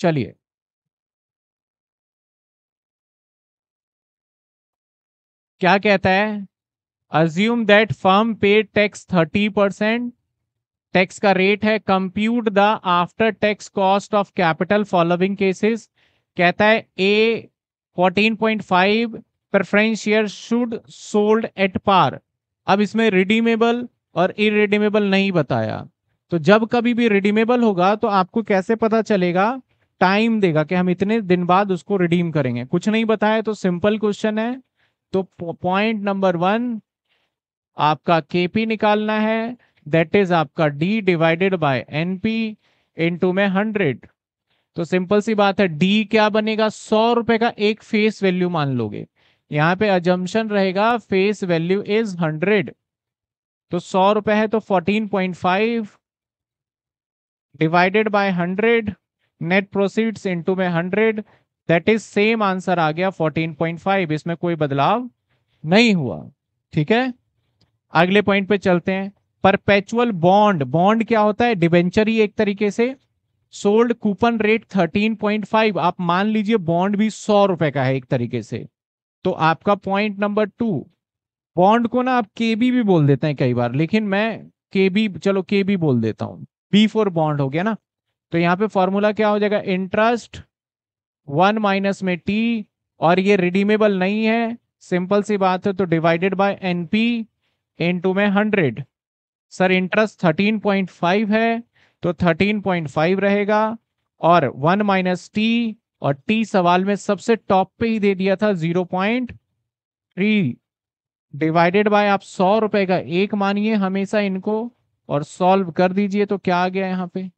चलिए क्या कहता है अज्यूम दैट फर्म पे टैक्स थर्टी परसेंट टैक्स का रेट है compute the after tax cost of capital following cases कहता है a 14.5 five share should sold at par अब इसमें रिडीमेबल और इरिडीमेबल नहीं बताया तो जब कभी भी रिडीमेबल होगा तो आपको कैसे पता चलेगा टाइम देगा कि हम इतने दिन बाद उसको रिडीम करेंगे कुछ नहीं बताया तो सिंपल क्वेश्चन है तो पॉइंट नंबर वन आपका केपी निकालना है दैट इज आपका d divided by NP into में हंड्रेड तो सिंपल सी बात है डी क्या बनेगा सौ रुपए का एक फेस वैल्यू मान लोगे यहाँ पे अजम्पन रहेगा फेस वैल्यू इज हंड्रेड तो सौ रुपए है तो fourteen point five divided by hundred net proceeds into में hundred that is same answer आ गया 14.5 इसमें कोई बदलाव नहीं हुआ ठीक है अगले पॉइंट पे चलते हैं परपेचुअल बॉन्ड बॉन्ड क्या होता है डिबेंचर ही एक तरीके से सोल्ड कूपन रेट 13.5 आप मान लीजिए बॉन्ड भी सौ रुपए का है एक तरीके से तो आपका पॉइंट नंबर टू बॉन्ड को ना आप केबी भी बोल देते हैं कई बार लेकिन मैं केबी चलो केबी बोल देता हूँ बी फोर बॉन्ड हो गया ना तो यहाँ पे फॉर्मूला क्या हो जाएगा इंटरेस्ट वन माइनस में टी और ये रिडीमेबल नहीं है सिंपल सी बात है तो डिवाइडेड बाय एनपी इनटू में hundred sir interest thirteen point five है तो थर्टीन पॉइंट फाइव रहेगा और वन माइनस टी और टी सवाल में सबसे टॉप पे ही दे दिया था zero point three divided by आप सौ रुपए का एक मानिए हमेशा इनको और सॉल्व कर दीजिए तो क्या आ गया यहाँ पे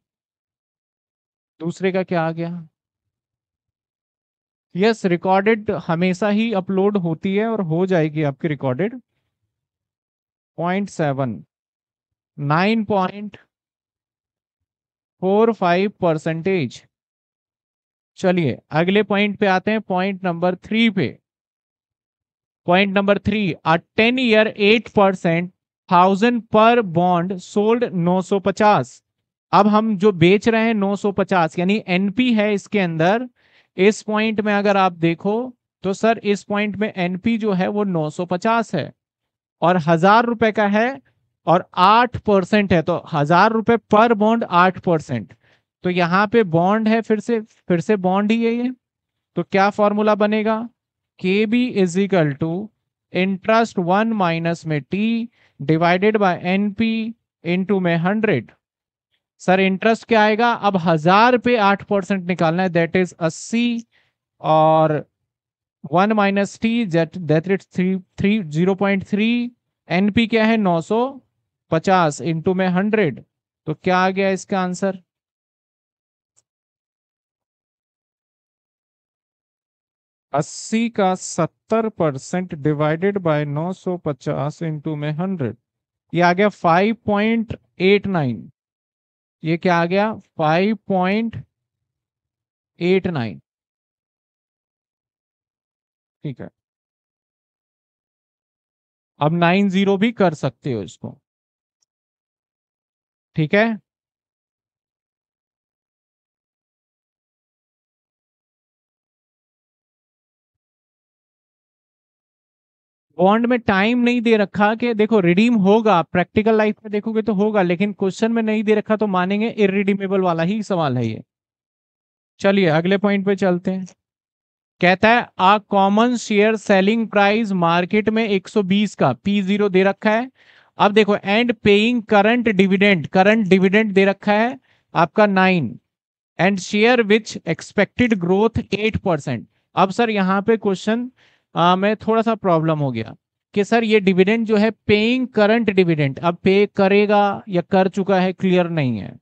दूसरे का क्या आ गया यस yes, रिकॉर्डेड हमेशा ही अपलोड होती है और हो जाएगी आपकी recorded point seven nine point four five percentage चलिए अगले पॉइंट पे आते हैं पॉइंट नंबर थ्री पे point number three a ten year eight percent thousand par bond sold नौ सौ पचास अब हम जो बेच रहे हैं 950 यानी एनपी है इसके अंदर इस पॉइंट में अगर आप देखो तो सर इस पॉइंट में एनपी जो है वो 950 है और हजार रुपए का है और आठ परसेंट है तो हजार रुपए पर बॉन्ड आठ परसेंट तो यहाँ पे बॉन्ड है फिर से फिर से बॉन्ड ही है ये तो क्या फॉर्मूला बनेगा k b is equal to interest one minus में t divided by n p में हंड्रेड सर इंटरेस्ट क्या आएगा अब हजार पे आठ परसेंट निकालना है दैट इज अस्सी और one minus t that is three three zero point three p क्या है नौ सौ पचास इंटू में हंड्रेड तो क्या आ गया इसका आंसर अस्सी का सत्तर परसेंट डिवाइडेड बाय नौ सौ पचास इंटू में हंड्रेड ये आ गया फाइव पॉइंट एट नाइन ये क्या आ गया फाइव पॉइंट एट नाइन ठीक है अब नाइन जीरो भी कर सकते हो इसको ठीक है बॉन्ड में टाइम नहीं दे रखा कि देखो रिडीम होगा प्रैक्टिकल लाइफ में देखोगे तो होगा लेकिन क्वेश्चन में नहीं दे रखा तो मानेंगे इरिडीमेबल वाला ही सवाल है ये चलिए अगले पॉइंट पे चलते हैं कहता है a common share selling price market में 120 का पी जीरो दे रखा है अब देखो and paying current dividend current dividend दे रखा है आपका nine and share which expected growth eight percent अब सर यहाँ पे क्वेश्चन आ, में थोड़ा सा प्रॉब्लम हो गया कि सर ये डिविडेंड जो है पेइंग करंट डिविडेंड अब पे करेगा या कर चुका है क्लियर नहीं है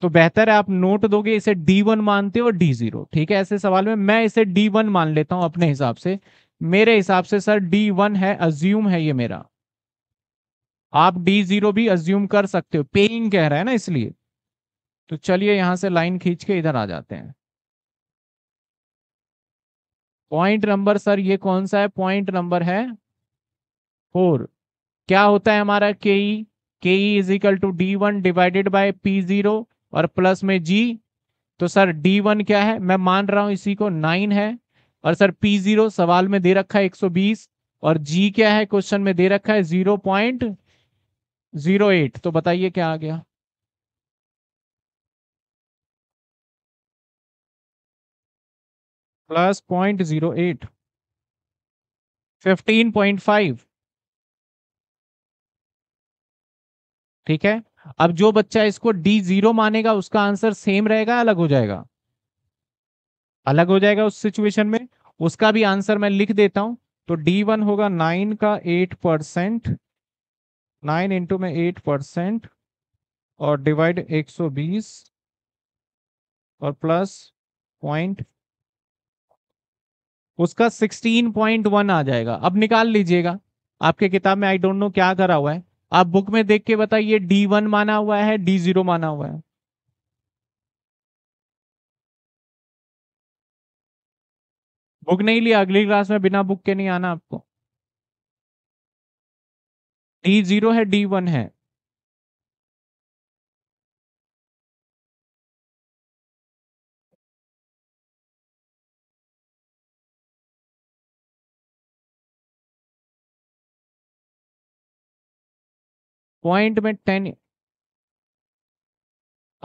तो बेहतर है आप नोट दोगे इसे डी वन मानते हो डी जीरो ठीक है ऐसे सवाल में मैं इसे डी वन मान लेता हूं अपने हिसाब से मेरे हिसाब से सर डी वन है अज्यूम है ये मेरा आप डी जीरो भी अज्यूम कर सकते हो पेइंग कह रहा है ना इसलिए तो चलिए यहां से लाइन खींच के इधर आ जाते हैं पॉइंट नंबर सर ये कौन सा है पॉइंट नंबर है फोर क्या होता है हमारा k e k e is equal to D one divided by p zero और प्लस में जी तो सर डी वन क्या है मैं मान रहा हूं इसी को नाइन है और सर पी जीरो सवाल में दे रखा है एक सौ बीस और जी क्या है क्वेश्चन में दे रखा है जीरो पॉइंट जीरो एट तो बताइए क्या आ गया plus point zero eight fifteen point five ठीक है अब जो बच्चा इसको डी जीरो मानेगा उसका आंसर सेम रहेगा अलग हो जाएगा अलग हो जाएगा उस सिचुएशन में उसका भी आंसर मैं लिख देता हूं तो डी वन होगा नाइन का एट परसेंट नाइन इंटू में एट परसेंट और डिवाइड एक सौ बीस और प्लस पॉइंट उसका 16.1 आ जाएगा अब निकाल लीजिएगा आपके किताब में आई डोंट नो क्या करा हुआ है आप बुक में देख के बताइए डी वन माना हुआ है डी जीरो माना हुआ है बुक नहीं लिया अगली क्लास में बिना बुक के नहीं आना आपको डी जीरो है डी वन है पॉइंट में टेन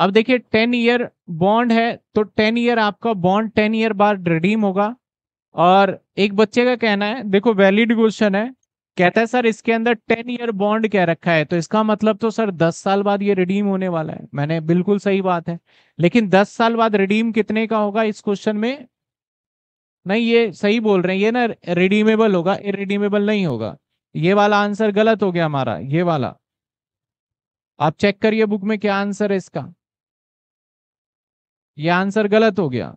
अब देखिए टेन ईयर बॉन्ड है तो टेन ईयर आपका बॉन्ड टेन ईयर बाद रिडीम होगा और एक बच्चे का कहना है देखो वैलिड क्वेश्चन है कहता है सर इसके अंदर टेन ईयर बॉन्ड क्या रखा है तो इसका मतलब तो सर दस साल बाद ये रिडीम होने वाला है मैंने बिल्कुल सही बात है लेकिन दस साल बाद रिडीम कितने का होगा इस क्वेश्चन में नहीं ये सही बोल रहे हैं ये ना रिडीमेबल होगा इरिडीमेबल नहीं होगा ये वाला आंसर गलत हो गया हमारा ये वाला आप चेक करिए बुक में क्या आंसर है इसका यह आंसर गलत हो गया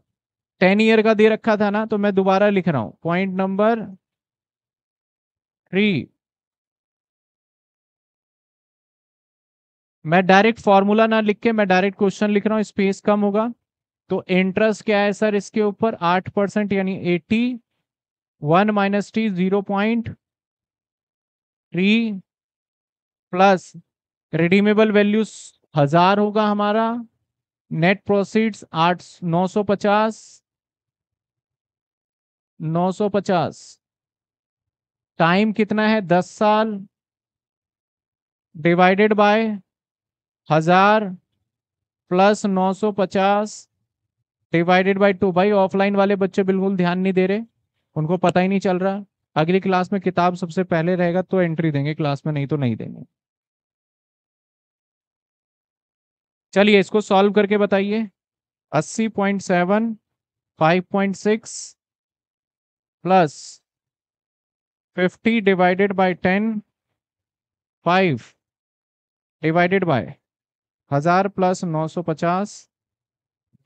टेन ईयर का दे रखा था ना तो मैं दोबारा लिख रहा हूं पॉइंट नंबर थ्री मैं डायरेक्ट फॉर्मूला ना लिख के मैं डायरेक्ट क्वेश्चन लिख रहा हूं स्पेस कम होगा तो इंटरेस्ट क्या है सर इसके ऊपर आठ परसेंट यानी eighty one minus t zero point three plus redeemable values हजार होगा हमारा नेट प्रोसीड्स आठ नौ सौ पचास नौ सौ पचास टाइम कितना है दस साल डिवाइडेड बाय हजार प्लस नौ सौ पचास डिवाइडेड बाय टू भाई ऑफलाइन वाले बच्चे बिल्कुल ध्यान नहीं दे रहे उनको पता ही नहीं चल रहा अगली क्लास में किताब सबसे पहले रहेगा तो एंट्री देंगे क्लास में नहीं तो नहीं देंगे चलिए इसको सॉल्व करके बताइए अस्सी point seven five point six plus fifty divided by ten five divided by हजार प्लस नौ सौ पचास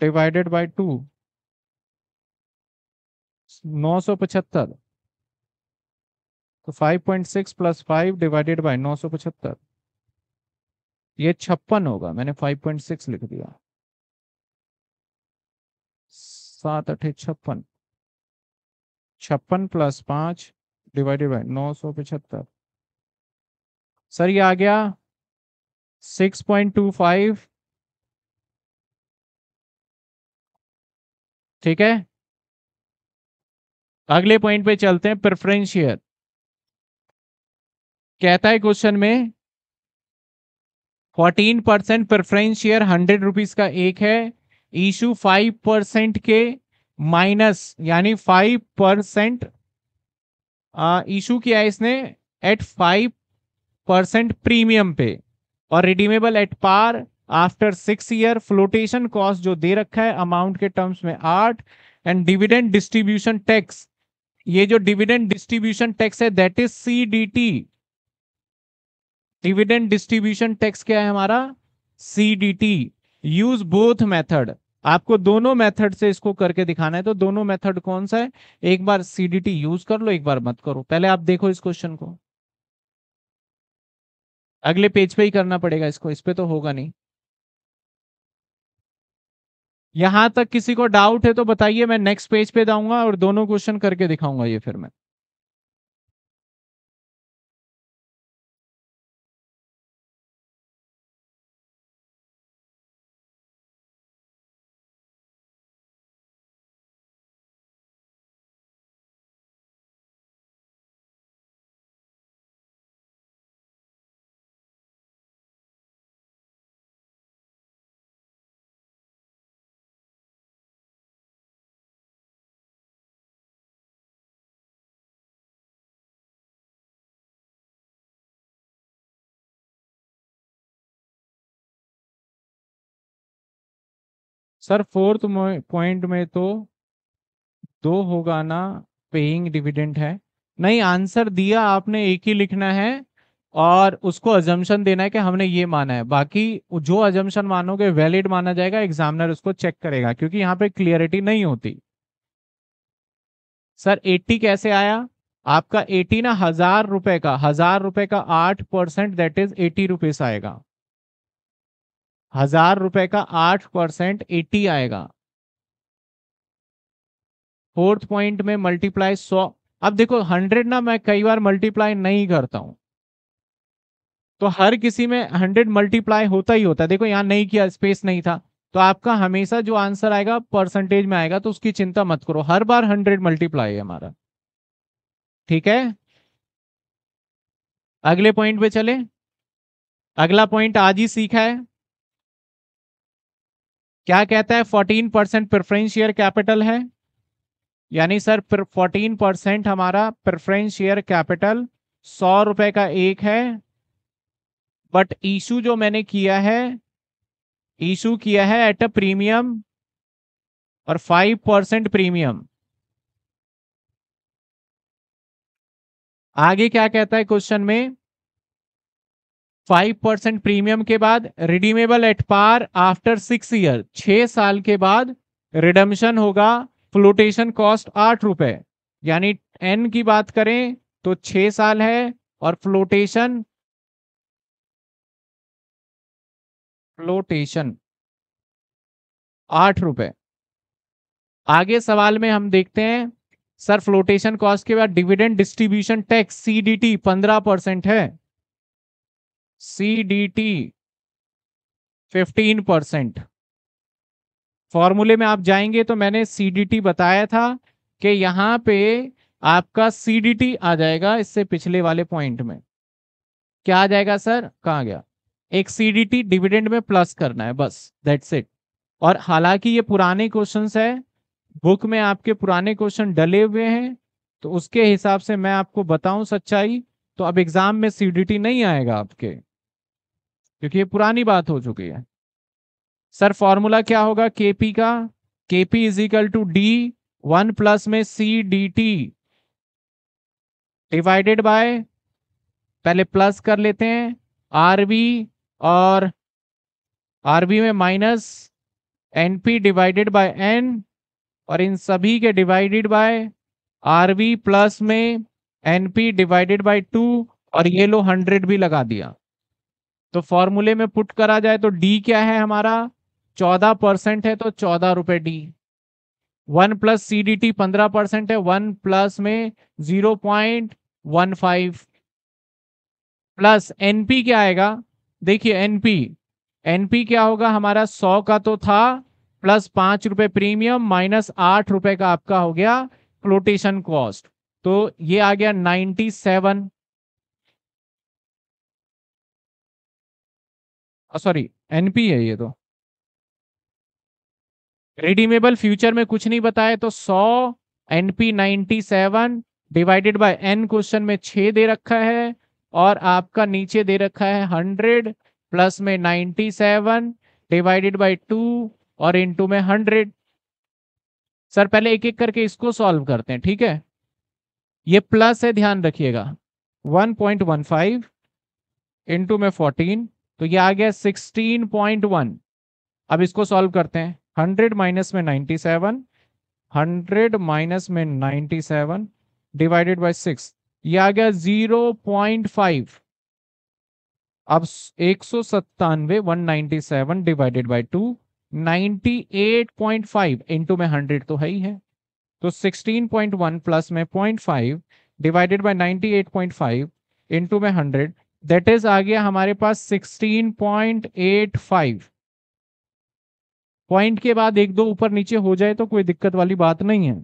डिवाइडेड बाय टू नौ सौ पचहत्तर तो five point six plus five divided by नौ सौ पचहत्तर ये छप्पन होगा मैंने 5.6 लिख दिया सात अठे छप्पन छप्पन प्लस पांच डिवाइडेड बाय नौ सौ पचहत्तर सर ये आ गया 6.25 ठीक है अगले पॉइंट पे चलते हैं प्रेफरेंस शेयर कहता है क्वेश्चन में fourteen percent preference share hundred rupees का एक है इशू फाइव परसेंट के माइनस यानी फाइव परसेंट इशू किया है इसने एट फाइव परसेंट प्रीमियम पे और redeemable at par after six year flotation cost जो दे रखा है अमाउंट के टर्म्स में आठ एंड डिविडेंड डिस्ट्रीब्यूशन टैक्स ये जो डिविडेंड डिस्ट्रीब्यूशन टैक्स है that is C D T dividend distribution tax क्या है हमारा सीडीटी यूज बोथ मेथड आपको दोनों मेथड से इसको करके दिखाना है तो दोनों मेथड कौन सा है एक बार सीडीटी यूज कर लो एक बार मत करो पहले आप देखो इस क्वेश्चन को अगले पेज पे ही करना पड़ेगा इसको इस पे तो होगा नहीं यहां तक किसी को डाउट है तो बताइए मैं नेक्स्ट पेज पे जाऊंगा और दोनों क्वेश्चन करके दिखाऊंगा ये फिर मैं सर फोर्थ पॉइंट में तो दो होगा ना पेइंग डिविडेंड है नहीं आंसर दिया आपने एक ही लिखना है और उसको अजम्पन देना है कि हमने ये माना है बाकी जो अजम्पन मानोगे वैलिड माना जाएगा एग्जामिनर उसको चेक करेगा क्योंकि यहाँ पे क्लियरिटी नहीं होती सर 80 कैसे आया आपका 80 ना हजार रुपए का हजार रुपए का आठ percent that is eighty rupees आएगा हजार रुपए का आठ परसेंट एटी आएगा फोर्थ पॉइंट में मल्टीप्लाई सौ अब देखो हंड्रेड ना मैं कई बार मल्टीप्लाई नहीं करता हूं तो हर किसी में हंड्रेड मल्टीप्लाई होता ही होता है देखो यहां नहीं किया स्पेस नहीं था तो आपका हमेशा जो आंसर आएगा परसेंटेज में आएगा तो उसकी चिंता मत करो हर बार हंड्रेड मल्टीप्लाई है हमारा ठीक है अगले पॉइंट पे चले अगला पॉइंट आज ही सीखा है क्या कहता है fourteen percent preference share capital है यानी सर फोर्टीन परसेंट हमारा प्रेफरेंस शेयर कैपिटल सौ रुपए का एक है बट इशू जो मैंने किया है इशू किया है एट अ प्रीमियम और फाइव परसेंट प्रीमियम आगे क्या कहता है क्वेश्चन में फाइव परसेंट प्रीमियम के बाद redeemable at par after six year छह साल के बाद रिडम्शन होगा फ्लोटेशन कॉस्ट आठ रुपए यानी एन की बात करें तो छह साल है और फ्लोटेशन फ्लोटेशन आठ रुपए आगे सवाल में हम देखते हैं सर फ्लोटेशन कॉस्ट के बाद डिविडेंड डिस्ट्रीब्यूशन टैक्स सीडीटी पंद्रह परसेंट है C D T fifteen percent फॉर्मूले में आप जाएंगे तो मैंने सी डी टी बताया था कि यहां पे आपका सी डी टी आ जाएगा इससे पिछले वाले पॉइंट में क्या आ जाएगा सर कहाँ गया एक सी डी टी डिविडेंड में प्लस करना है बस दैट्स इट और हालांकि ये पुराने क्वेश्चन है बुक में आपके पुराने क्वेश्चन डले हुए हैं तो उसके हिसाब से मैं आपको बताऊं सच्चाई तो अब एग्जाम में सीडीटी नहीं आएगा आपके क्योंकि ये पुरानी बात हो चुकी है सर फॉर्मूला क्या होगा के पी का K P is equal to D one plus में C D T divided by पहले प्लस कर लेते हैं आर वी और आर वी में minus N P divided by N और इन सभी के divided by R V plus में N P divided by two और ये लो हंड्रेड भी लगा दिया तो फॉर्मूले में पुट करा जाए तो डी क्या है हमारा चौदह परसेंट है तो चौदह रुपए D one plus C D T पंद्रह परसेंट है वन प्लस में zero point one five plus NP क्या आएगा देखिए एनपी एनपी क्या होगा हमारा सौ का तो था प्लस पांच रुपए प्रीमियम माइनस आठ रुपए का आपका हो गया फ्लोटेशन कॉस्ट तो ये आ गया नाइन्टी सेवन सॉरी एनपी है ये तो रिडीमेबल फ्यूचर में कुछ नहीं बताए तो सौ NP ninety seven divided by N question में छ दे रखा है और आपका नीचे दे रखा है हंड्रेड प्लस में ninety seven divided by two और इनटू में हंड्रेड सर पहले एक एक करके इसको सॉल्व करते हैं ठीक है ये प्लस है ध्यान रखिएगा one point one five into में फोर्टीन तो ये आ गया वन अब इसको सॉल्व करते हैं हंड्रेड माइनस में सेवन हंड्रेड माइनस में सेवन डिवाइडेड बाय सिक्स ये आ गया 0.5 अब एक सौ सत्तानवे one ninety seven divided by two ninety eight point five into में हंड्रेड तो है ही है तो सिक्सटीन पॉइंट वन प्लस में point five divided by ninety eight point five into में हंड्रेड दैट इज आ गया हमारे पास 16.85 पॉइंट के बाद एक दो ऊपर नीचे हो जाए तो कोई दिक्कत वाली बात नहीं है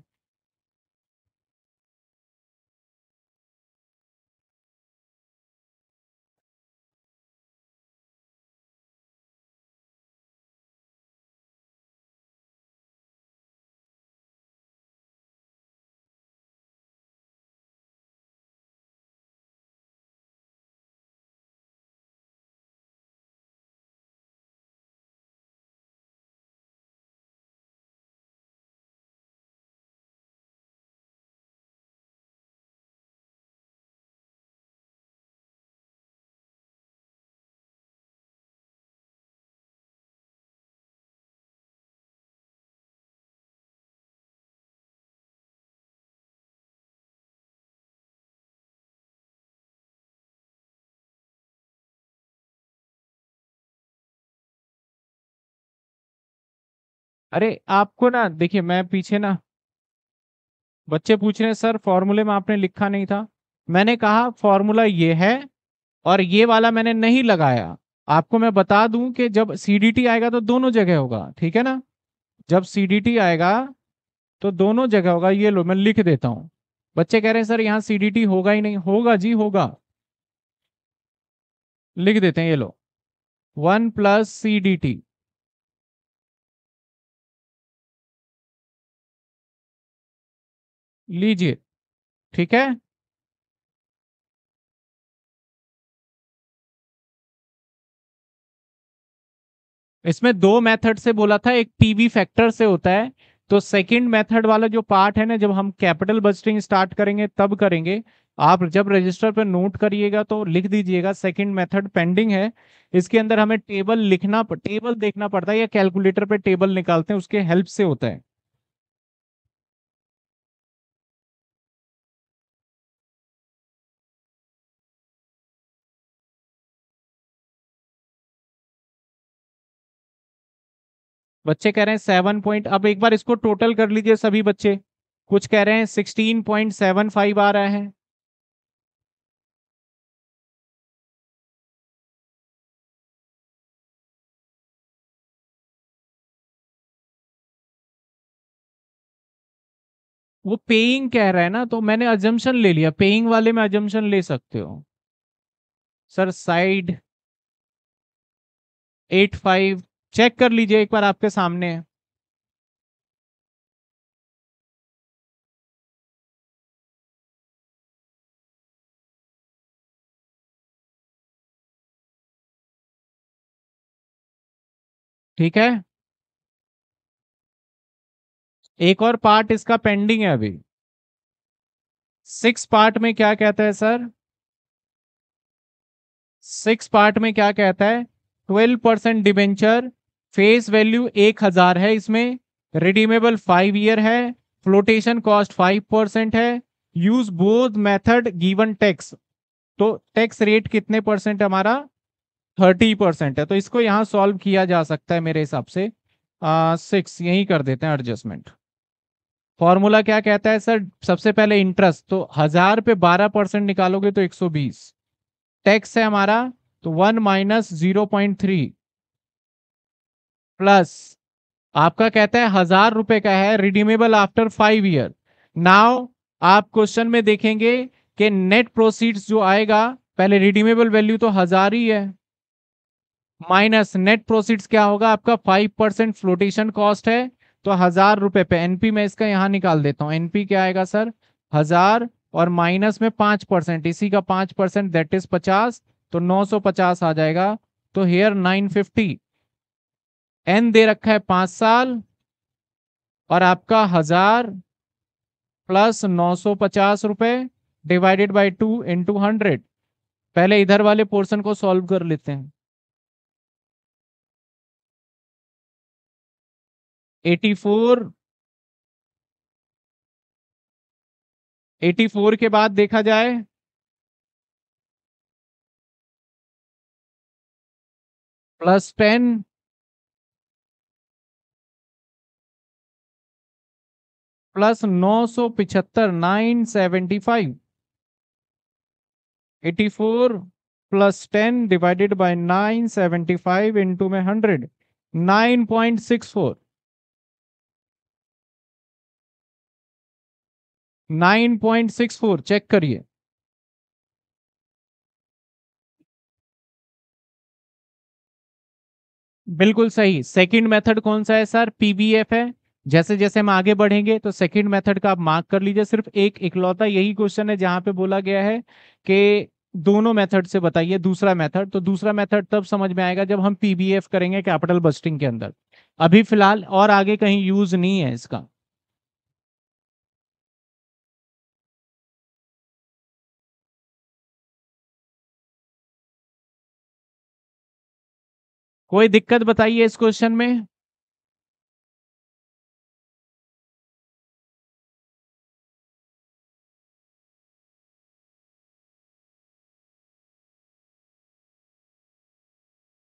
अरे आपको ना देखिए मैं पीछे ना बच्चे पूछ रहे हैं सर फॉर्मूले में आपने लिखा नहीं था मैंने कहा फॉर्मूला ये है और ये वाला मैंने नहीं लगाया आपको मैं बता दूं कि जब सी आएगा तो दोनों जगह होगा ठीक है ना जब सी आएगा तो दोनों जगह होगा ये लो मैं लिख देता हूं बच्चे कह रहे हैं सर यहाँ सी होगा ही नहीं होगा जी होगा लिख देते हैं ये लो one plus C D T लीजिए ठीक है इसमें दो मेथड से बोला था एक पीवी फैक्टर से होता है तो सेकंड मेथड वाला जो पार्ट है ना जब हम कैपिटल बजटिंग स्टार्ट करेंगे तब करेंगे आप जब रजिस्टर पर नोट करिएगा तो लिख दीजिएगा सेकंड मेथड पेंडिंग है इसके अंदर हमें टेबल लिखना टेबल देखना पड़ता है या कैलकुलेटर पे टेबल निकालते हैं उसके हेल्प से होता है बच्चे कह रहे हैं सेवन पॉइंट अब एक बार इसको टोटल कर लीजिए सभी बच्चे कुछ कह रहे हैं सिक्सटीन पॉइंट सेवन फाइव आ रहे हैं वो पेइंग कह रहा है ना तो मैंने अजम्पन ले लिया पेइंग वाले में अजम्पन ले सकते हो sir side eight five check कर लीजिए एक बार आपके सामने ठीक है एक और पार्ट इसका पेंडिंग है अभी सिक्स पार्ट में क्या कहता है सर सिक्स पार्ट में क्या कहता है twelve percent debenture face value एक हजार है इसमें रिडीमेबल फाइव ईयर है फ्लोटेशन कॉस्ट फाइव परसेंट है use both method given tax तो टैक्स रेट कितने परसेंट हमारा थर्टी परसेंट है तो इसको यहाँ सॉल्व किया जा सकता है मेरे हिसाब से सिक्स यही कर देते हैं एडजस्टमेंट फॉर्मूला क्या कहता है सर सबसे पहले इंटरेस्ट तो हजार पे बारह परसेंट निकालोगे तो एक सौ बीस टैक्स है हमारा तो one minus zero point three plus आपका कहता है हजार रुपए का है redeemable after five year now आप क्वेश्चन में देखेंगे कि नेट प्रोसीड्स जो आएगा पहले रिडीमेबल वैल्यू तो हजार ही है माइनस नेट प्रोसीड्स क्या होगा आपका फाइव परसेंट फ्लोटेशन कॉस्ट है तो हजार रुपए पे एनपी मैं इसका यहां निकाल देता हूं एनपी क्या आएगा सर हजार और माइनस में पांच परसेंट इसी का पांच परसेंट दैट इज पचास तो नौ सौ पचास आ जाएगा तो हेयर नाइन फिफ्टी एन दे रखा है पांच साल और आपका हजार प्लस नौ सौ पचास रुपए divided by two into hundred पहले इधर वाले पोर्शन को सॉल्व कर लेते हैं एटी फोर एटी फोर के बाद देखा जाए प्लस टेन प्लस नौ सौ पिछहत्तर nine seventy five eighty four plus ten divided by nine seventy five into में hundred nine point six four nine point six four check करिए बिल्कुल सही सेकंड मेथड कौन सा है सर पीबीएफ है जैसे जैसे हम आगे बढ़ेंगे तो सेकंड मेथड का आप मार्क कर लीजिए सिर्फ एक इकलौता यही क्वेश्चन है जहां पे बोला गया है कि दोनों मेथड से बताइए दूसरा मेथड तो दूसरा मेथड तब समझ में आएगा जब हम पीबीएफ करेंगे कैपिटल बस्टिंग के अंदर अभी फिलहाल और आगे कहीं यूज नहीं है इसका कोई दिक्कत बताइए इस क्वेश्चन में